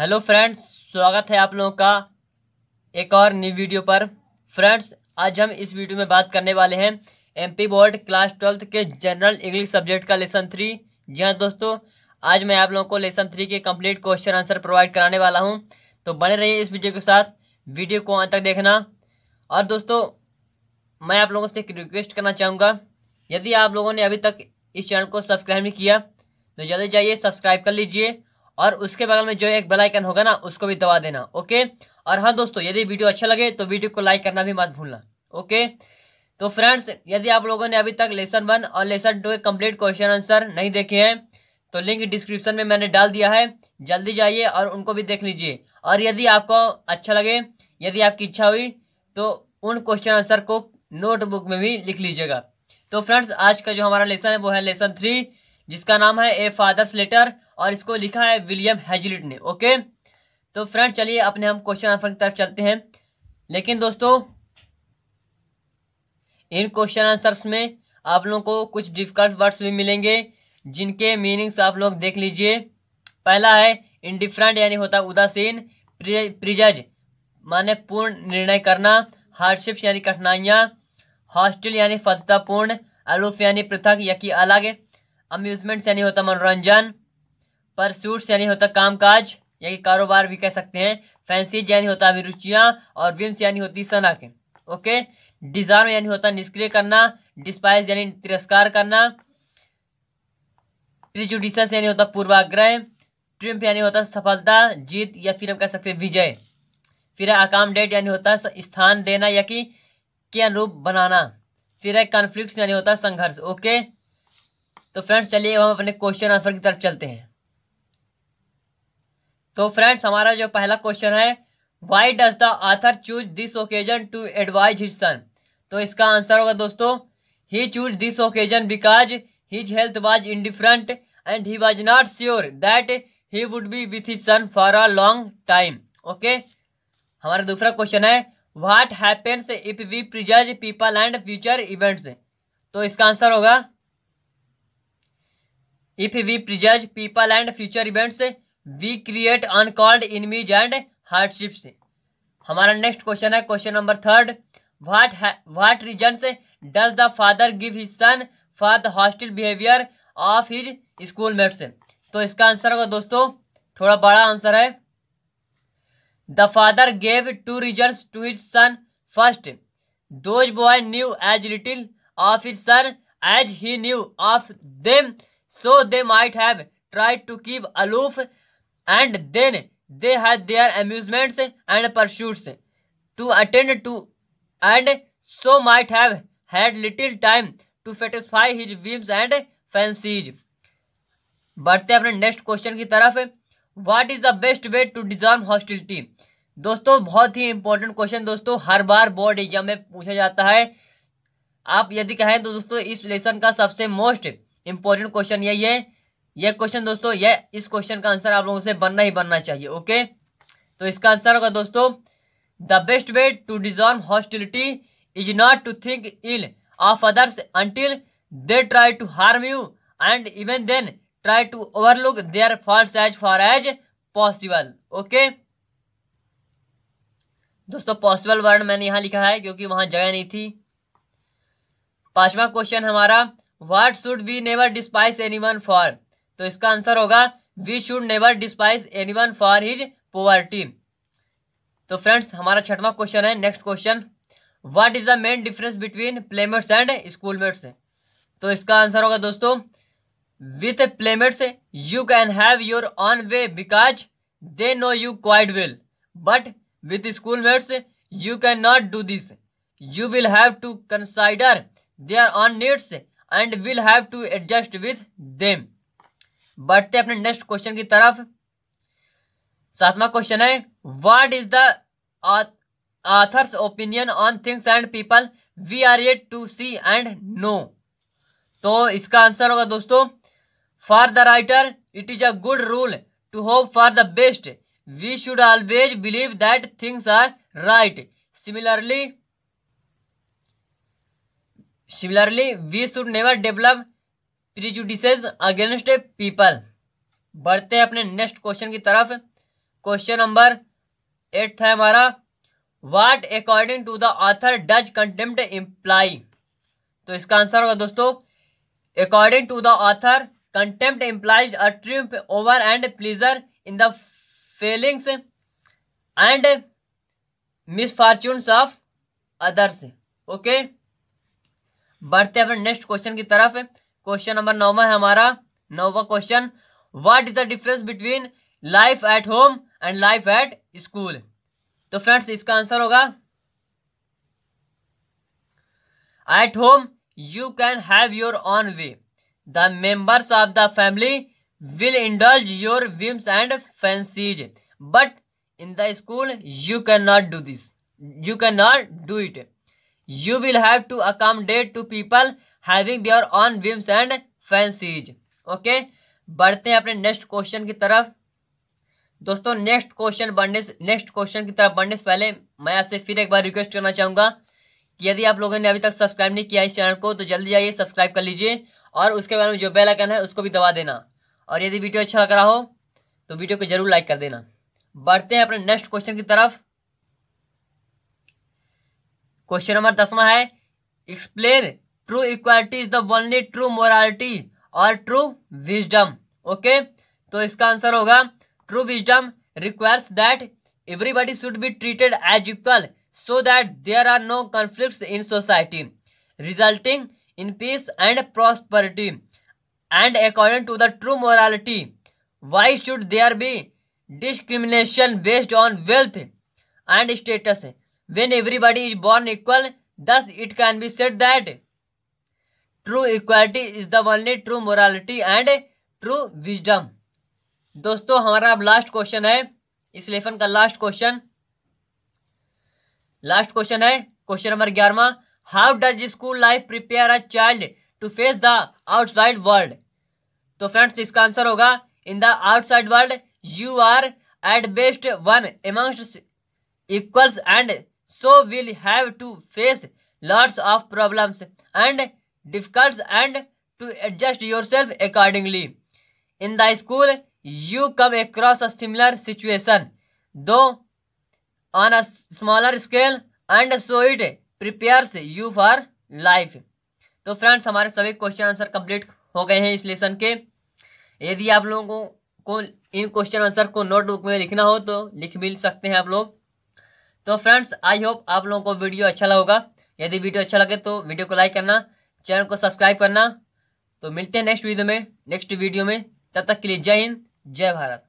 Hello friends स्वागत है आप लोगों का एक और न्यू वीडियो पर फ्रेंड्स आज हम इस वीडियो में बात करने वाले हैं एमपी बोर्ड क्लास ट्वेल्थ के जनरल इंग्लिश सब्जेक्ट का लेसन थ्री जी हाँ दोस्तों आज मैं आप लोगों को लेसन थ्री के कंप्लीट क्वेश्चन आंसर प्रोवाइड कराने वाला हूँ तो बने रहिए इस वीडियो के साथ वीडियो को अंत तक देखना और दोस्तों मैं आप लोगों से एक रिक्वेस्ट करना चाहूँगा यदि आप लोगों ने अभी तक इस चैनल को सब्सक्राइब नहीं किया तो जल्दी जाइए सब्सक्राइब कर लीजिए और उसके बगल में जो एक बेल आइकन होगा ना उसको भी दबा देना ओके और हाँ दोस्तों यदि वीडियो अच्छा लगे तो वीडियो को लाइक करना भी मत भूलना ओके तो फ्रेंड्स यदि आप लोगों ने अभी तक लेसन वन और लेसन टू के कम्प्लीट क्वेश्चन आंसर नहीं देखे हैं तो लिंक डिस्क्रिप्शन में मैंने डाल दिया है जल्दी जाइए और उनको भी देख लीजिए और यदि आपको अच्छा लगे यदि आपकी इच्छा हुई तो उन क्वेश्चन आंसर को नोटबुक में भी लिख लीजिएगा तो फ्रेंड्स आज का जो हमारा लेसन है वो है लेसन थ्री जिसका नाम है ए फादर्स लेटर और इसको लिखा है विलियम हैजलिट ने ओके तो फ्रेंड चलिए अपने हम क्वेश्चन आंसर की तरफ चलते हैं लेकिन दोस्तों इन क्वेश्चन आंसर्स में आप लोगों को कुछ डिफिकल्ट वर्ड्स भी मिलेंगे जिनके मीनिंग्स आप लोग देख लीजिए पहला है इनडिफरेंट यानी होता है उदासीन प्रिजज माने पूर्ण निर्णय करना हार्डशिप्स यानी कठिनाइयाँ हॉस्टल यानी फलतापूर्ण अलूफ यानी पृथक या कि अलग अम्यूजमेंट्स यानी होता मनोरंजन परस्यूट्स यानी होता काम काज यानी कारोबार भी कह सकते हैं फैंसीज यानी होता अभिरुचियाँ और विम्स यानी होती सनक ओके डिजार्म यानी होता निष्क्रिय करना डिस्पाइज यानी तिरस्कार करना प्रिजुडिशस यानी होता पूर्वाग्रह ट्रिम्प यानी होता सफलता जीत या फिर हम कह सकते हैं विजय फिर है अकामडेट यानी होता है स्थान देना या कि के अनुरूप बनाना फिर है कॉन्फ्लिक्ट यानी होता है संघर्ष ओके तो फ्रेंड्स चलिए हम अपने क्वेश्चन आंसर की तरफ चलते हैं तो फ्रेंड्स हमारा जो पहला क्वेश्चन है why does the author choose this occasion to advise his son तो इसका आंसर होगा दोस्तों he choose this occasion because his health was indifferent and he was not sure that he would be with his son for a long time okay हमारा दूसरा question है what happens if we preserve people and future events तो इसका answer होगा if we preserve people and future events we create uncalled enemies and hardships हमारा next question है question number third what what reason does the father give his son for the hostile behaviour of his schoolmates तो इसका answer होगा दोस्तों थोड़ा बड़ा answer है the father gave two reasons to his son first those boy knew as little of his son as he knew of them so they might have tried to keep aloof and then they had their amusements and pursuits to attend to and so might have had little time to satisfy his whims and fancies बढ़ते अपने next question की तरफ what is the best way to dissolve hostility दोस्तों बहुत ही important question दोस्तों हर बार board exam में पूछा जाता है आप यदि कहें तो दोस्तों इस लेसन का सबसे मोस्ट इंपॉर्टेंट क्वेश्चन यही है यह क्वेश्चन दोस्तों यह इस क्वेश्चन का आंसर आप लोगों से बनना ही बनना चाहिए ओके तो इसका आंसर होगा दोस्तों the best way to dissolve hostility is not to think ill of others until they try to harm you and even then try to overlook their fault as far as possible okay दोस्तों possible word मैंने यहां लिखा है क्योंकि वहां जगह नहीं थी पांचवा क्वेश्चन हमारा what should be never despise anyone for तो इसका आंसर होगा we should never despise anyone for his poverty तो फ्रेंड्स हमारा छठवा क्वेश्चन है next question what is the main difference between playmates and schoolmates तो इसका answer होगा दोस्तों with playmates you can have your own way because they know you quite well but with schoolmates you can not do this you will have to consider they are own needs and will have to adjust with them बढ़ते अपने next question की तरफ सातवां question है what is the author's opinion on things and people we are apt to see and know तो इसका answer होगा दोस्तों for the writer it is a good rule to hope for the best we should always believe that things are right similarly similarly we should never develop prejudices against a people बढ़ते हैं अपने next question की तरफ question number eight है हमारा what according to the author does contempt imply तो इसका answer होगा दोस्तों according to the author contempt implies a trip over and pleasure in the failings and misfortunes of others okay बढ़ते हैं अपने next question की तरफ क्वेश्चन नंबर नौवा है हमारा नौवा question what is the difference between life at home and life at school तो फ्रेंड्स इसका आंसर होगा at home you can have your own way the members of the family will indulge your whims and fancies but in the school you can not do this you can not do it you will have to accommodate to people having their own whims and fancies okay बढ़ते हैं अपने next question की तरफ दोस्तों next question बढ़ने से next question की तरफ बढ़ने से पहले मैं आपसे फिर एक बार रिक्वेस्ट करना चाहूँगा कि यदि आप लोगों ने अभी तक सब्सक्राइब नहीं किया इस चैनल को तो जल्दी जाइए सब्सक्राइब कर लीजिए और उसके बाद में जो बेल आइकन है उसको भी दबा देना और यदि वीडियो अच्छा लग रहा हो तो वीडियो को जरूर लाइक कर देना बढ़ते हैं अपने नेक्स्ट क्वेश्चन की तरफ क्वेश्चन नंबर दसवा है explain true equality is the only true morality और ट्रू विजडम ओके तो इसका आंसर होगा true wisdom requires that everybody should be treated as equal so that there are no conflict in society resulting in peace and prosperity and according to the true morality why should there be discrimination based on wealth and status when everybody is born equal thus it can be said that true equality is the only true morality and true wisdom दोस्तों हमारा अब last question है इस lesson का last question last question है question number ग्यारहवा how does school life prepare a child to face the outside world तो friends इसका आंसर होगा in the outside world you are at best one amongst equals and so will have to face lots of problems and difficult and to adjust yourself accordingly. In the school, you come across a similar situation, though on a smaller scale, and so it prepares you for life. तो friends हमारे सभी question answer complete हो गए हैं इस lesson के यदि आप लोगों को इन क्वेश्चन आंसर को नोटबुक में लिखना हो तो लिख भी सकते हैं आप लोग तो फ्रेंड्स आई होप आप लोगों को वीडियो अच्छा लगा होगा यदि वीडियो अच्छा लगे तो वीडियो को लाइक करना चैनल को सब्सक्राइब करना तो मिलते हैं नेक्स्ट वीडियो में नेक्स्ट वीडियो में तब तक के लिए जय हिंद जय भारत